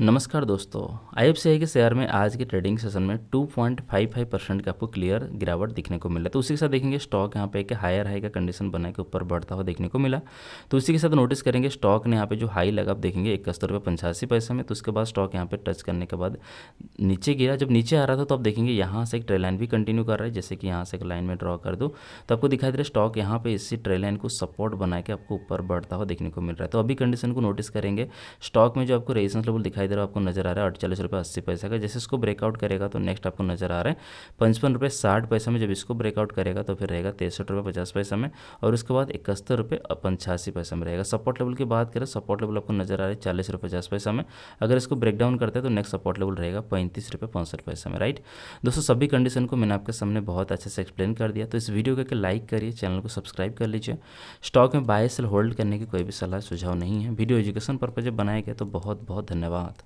नमस्कार दोस्तों I F के शेयर में आज के ट्रेडिंग सेशन में 2.55 परसेंट का आपको क्लियर गिरावट देखने को मिला तो उसी के साथ देखेंगे स्टॉक यहाँ पे एक हायर हाई का कंडीशन बना के ऊपर बढ़ता हुआ देखने को मिला तो उसी के साथ नोटिस करेंगे स्टॉक ने यहाँ पे जो हाई लगा आप देखेंगे इकहत्तर रुपये पंचासी पैसे में तो उसके बाद स्टॉक यहाँ पे टच करने के बाद नीचे गिरा जब नीचे आ रहा था तो आप देखेंगे यहाँ से एक ट्रे लाइन भी कंटिन्यू कर रहा है जैसे कि यहाँ से एक लाइन में ड्रॉ कर दो तो आपको दिखाई दे रहा है स्टॉक यहाँ पर इसी ट्रे लाइन को सपोर्ट बना के आपको ऊपर बढ़ता हुआ देखने को मिल रहा है तो अभी कंडीशन को नोटिस करेंगे स्टॉक में जो आपको रेजिस्टेंस लेवल दिखाई दे रहा है आपको नजर आ रहा है अड़चालीस रुपये अस्सी पैसा का जैसे इसको ब्रेकआउट करेगा तो नेक्स्ट आपको नजर आ रहा है पचपन रुपये साठ पैसा में जब इसको ब्रेकआउट करेगा तो फिर रहेगा तिरसठ रुपये पचास पैसा में और उसके बाद इकहत्तर रुपये पंचासी पैसा में रहेगा सपोर्ट लेवल की बात करें सपोर्ट लेवल आपको नजर आ रहा है चालीस रुपये पचास पैसा में अगर इसको ब्रेकडाउन करते हैं तो नेक्स्ट सपोर्ट लेवल रहेगा पैंतीस रुपये पैंसठ पैसा में राइट दोस्तों सभी कंडीशन को मैंने आपके सामने बहुत अच्छे से एक्सप्लेन कर दिया तो इस वीडियो को लाइक करिए चैनल को सब्सक्राइब कर लीजिए स्टॉक में बाय सेल होल्ड करने की कोई भी सलाह सुझाव नहीं है वीडियो एजुकेशन पर्पज बनाया गया तो बहुत बहुत धन्यवाद